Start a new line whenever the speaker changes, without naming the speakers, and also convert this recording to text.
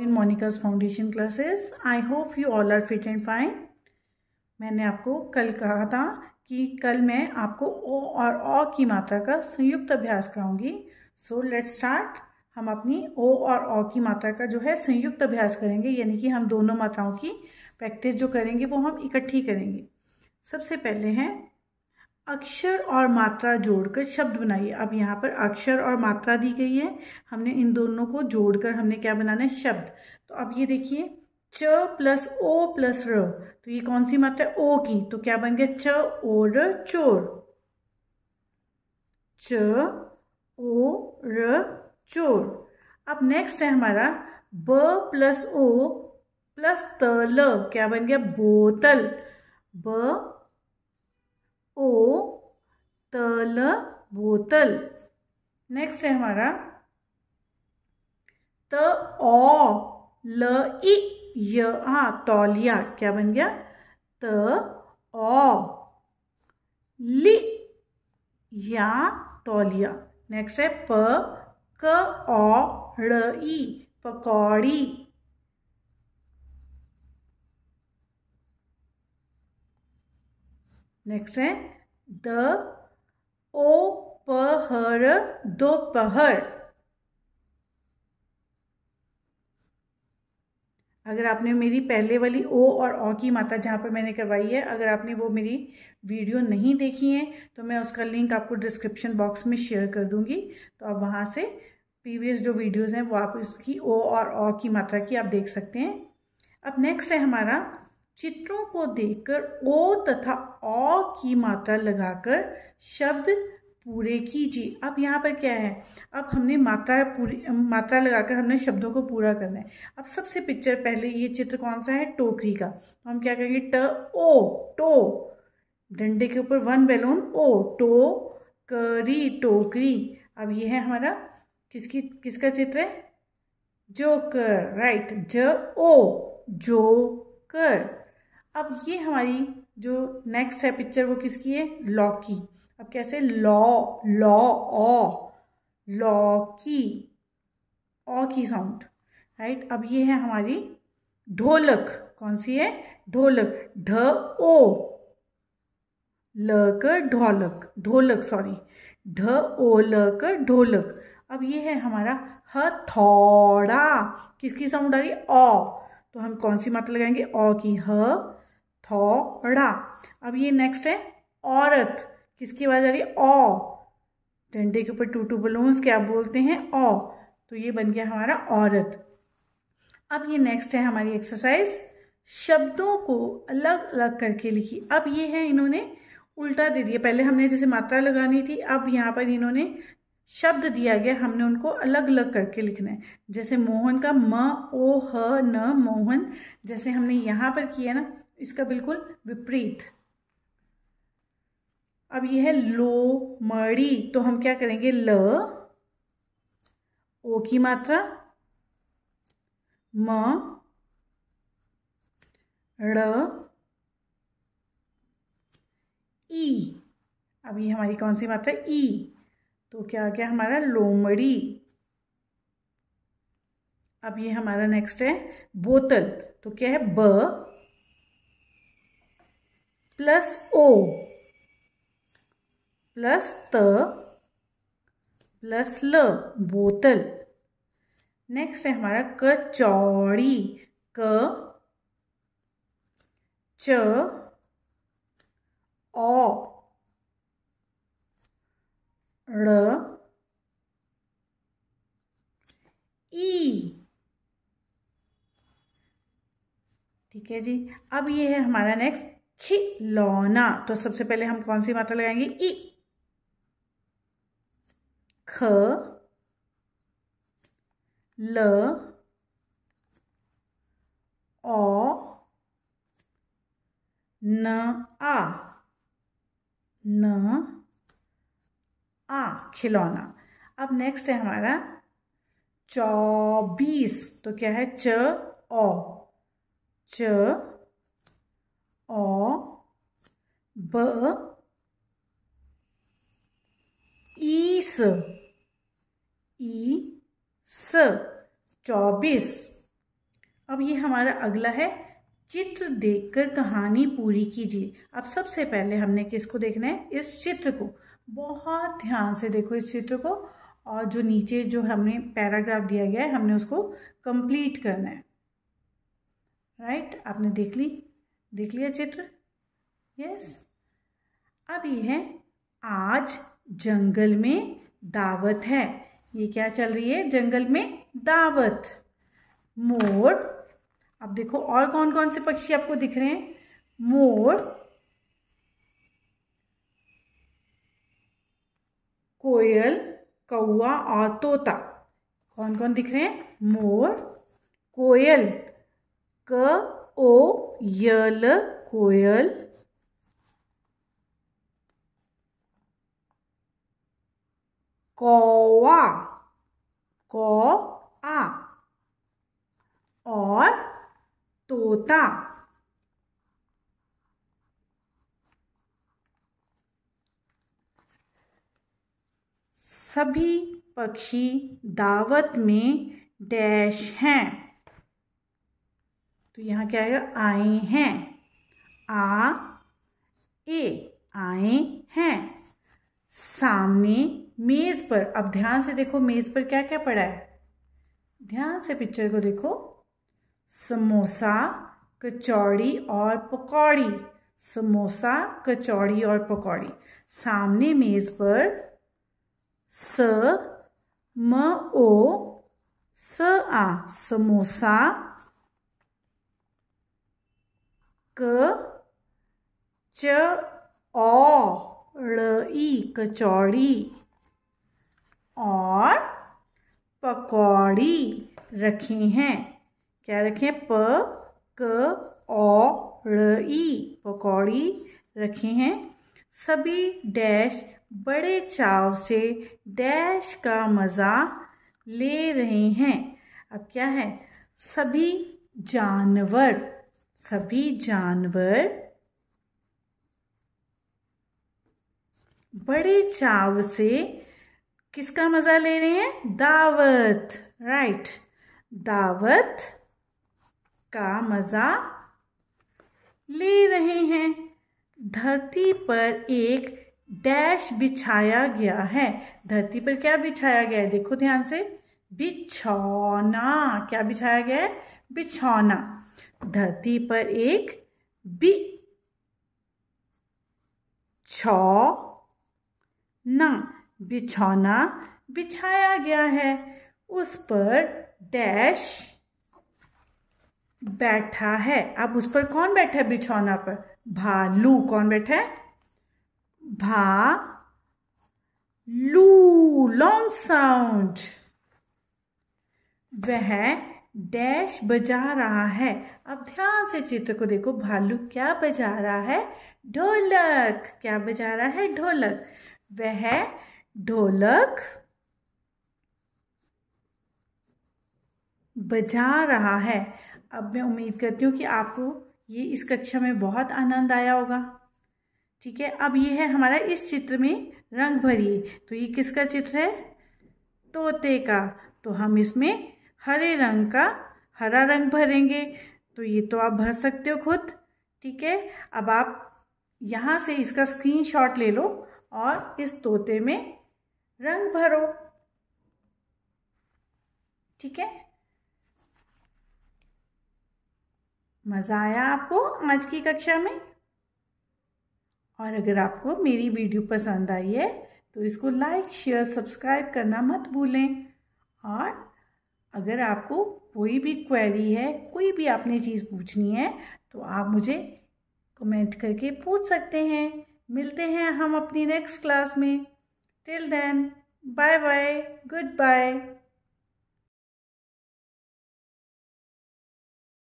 in Monica's foundation classes I hope you all are fit and fine मैंने आपको कल कहा था कि कल मैं आपको ओ और ओ की मात्रा का संयुक्त अभ्यास कराऊंगी सो लेट स्टार्ट हम अपनी ओ और ओ की मात्रा का जो है संयुक्त अभ्यास करेंगे यानी कि हम दोनों मात्राओं की प्रैक्टिस जो करेंगे वो हम इकट्ठी करेंगे सबसे पहले हैं अक्षर और मात्रा जोड़कर शब्द बनाइए अब यहाँ पर अक्षर और मात्रा दी गई है हमने इन दोनों को जोड़कर हमने क्या बनाना है शब्द तो अब ये देखिए च प्लस ओ प्लस र तो ये कौन सी मात्रा है ओ की तो क्या बन गया च ओ र चोर च ओ र चोर अब नेक्स्ट है हमारा ब प्लस ओ प्लस त ल क्या बन गया बोतल ब तल बोतल नेक्स्ट है हमारा त ओ ल इ य आ तौलिया क्या बन गया त ओ लि या तौलिया नेक्स्ट है प क ओ ड़ ई पकौड़ी नेक्स्ट है द ओ पहर दोपहर अगर आपने मेरी पहले वाली ओ और ओ की माता जहाँ पर मैंने करवाई है अगर आपने वो मेरी वीडियो नहीं देखी है तो मैं उसका लिंक आपको डिस्क्रिप्शन बॉक्स में शेयर कर दूँगी तो आप वहाँ से प्रीवियस जो वीडियोस हैं वो आप इसकी ओ और ओ की मात्रा की आप देख सकते हैं अब नेक्स्ट है हमारा चित्रों को देखकर ओ तथा ओ की मात्रा लगाकर शब्द पूरे कीजिए अब यहाँ पर क्या है अब हमने मात्रा पूरी मात्रा लगाकर हमने शब्दों को पूरा करना है अब सबसे पिक्चर पहले ये चित्र कौन सा है टोकरी का तो हम क्या करेंगे ट ओ टो डंडे के ऊपर वन बैलून ओ टो करी टोकरी अब ये है हमारा किसकी किसका चित्र है जोकर राइट ज ओ जो कर अब ये हमारी जो नेक्स्ट है पिक्चर वो किसकी है लॉकी अब कैसे लॉ लॉ ओ लॉकी की ओ की साउंड राइट अब ये है हमारी ढोलक कौन सी है ढोलक ढ ओ ल ढोलक ढोलक सॉरी ढ ओ ल ढोलक अब ये है हमारा हथौड़ा किसकी साउंड आ रही ओ तो हम कौन सी मात्रा लगाएंगे ओ की ह थोड़ा अब ये नेक्स्ट है औरत किसकी आवाज़ आ रही है ओ डंडे के ऊपर टू टू बलून्स क्या बोलते हैं औ तो ये बन गया हमारा औरत अब ये नेक्स्ट है हमारी एक्सरसाइज शब्दों को अलग अलग करके लिखी अब ये है इन्होंने उल्टा दे दिया पहले हमने जैसे मात्रा लगानी थी अब यहाँ पर इन्होंने शब्द दिया गया हमने उनको अलग अलग करके लिखना है जैसे मोहन का म ओ ह न मोहन जैसे हमने यहाँ पर किया ना इसका बिल्कुल विपरीत अब यह है लो मड़ी तो हम क्या करेंगे ल ओ की मात्रा म ड़ ई अब ये हमारी कौन सी मात्रा ई तो क्या आ गया हमारा लोमड़ी अब ये हमारा नेक्स्ट है बोतल तो क्या है ब प्लस ओ प्लस त प्लस ल बोतल नेक्स्ट है हमारा क चौड़ी क च ओ र ई ठीक है जी अब ये है हमारा नेक्स्ट खिलौना तो सबसे पहले हम कौन सी मात्रा लगाएंगे ई ख ल ओ न आ न आ खिलौना अब नेक्स्ट है हमारा चौबीस तो क्या है च ओ च अ ब ईस ई स चौबीस अब ये हमारा अगला है चित्र देखकर कहानी पूरी कीजिए अब सबसे पहले हमने किसको देखना है इस चित्र को बहुत ध्यान से देखो इस चित्र को और जो नीचे जो हमने पैराग्राफ दिया गया है हमने उसको कंप्लीट करना है राइट आपने देख ली देख लिया चित्र यस अब ये है आज जंगल में दावत है ये क्या चल रही है जंगल में दावत मोर अब देखो और कौन कौन से पक्षी आपको दिख रहे हैं मोर कोयल कौआ और तोता कौन कौन दिख रहे हैं मोर कोयल क ओ यल कोयल कौआ कौ आ और तोता सभी पक्षी दावत में डैश हैं तो यहाँ क्या आएगा आए हैं आ ए आए हैं सामने मेज़ पर अब ध्यान से देखो मेज़ पर क्या क्या पड़ा है ध्यान से पिक्चर को देखो समोसा कचौड़ी और पकौड़ी समोसा कचौड़ी और पकौड़ी सामने मेज़ पर स म ओ स आ समोसा क च औ ई कचौड़ी और पकौड़ी रखे हैं क्या रखें प क औ ई पकौड़ी रखे हैं सभी डैश बड़े चाव से डैश का मज़ा ले रहे हैं अब क्या है सभी जानवर सभी जानवर बड़े चाव से किसका मज़ा ले रहे हैं दावत राइट दावत का मज़ा ले रहे हैं धरती पर एक डैश बिछाया गया है धरती पर क्या बिछाया गया है देखो ध्यान से बिछौना क्या बिछाया गया है बिछौना धरती पर एक बी छौ ना बिछौना बिछाया गया है उस पर डैश बैठा है अब उस पर कौन बैठा है बिछौना पर भालू कौन बैठा है भा लू लॉन्ग साउंड वह डैश बजा रहा है अब ध्यान से चित्र को देखो भालू क्या बजा रहा है ढोलक क्या बजा रहा है ढोलक वह ढोलक बजा रहा है अब मैं उम्मीद करती हूँ कि आपको ये इस कक्षा में बहुत आनंद आया होगा ठीक है अब ये है हमारा इस चित्र में रंग भरिए तो ये किसका चित्र है तोते का तो हम इसमें हरे रंग का हरा रंग भरेंगे तो ये तो आप भर सकते हो खुद ठीक है अब आप यहाँ से इसका स्क्रीनशॉट ले लो और इस तोते में रंग भरो ठीक है मज़ा आया आपको आज की कक्षा में और अगर आपको मेरी वीडियो पसंद आई है तो इसको लाइक शेयर सब्सक्राइब करना मत भूलें और अगर आपको कोई भी क्वेरी है कोई भी आपने चीज़ पूछनी है तो आप मुझे कमेंट करके पूछ सकते हैं मिलते हैं हम अपनी नेक्स्ट क्लास में till then bye bye good bye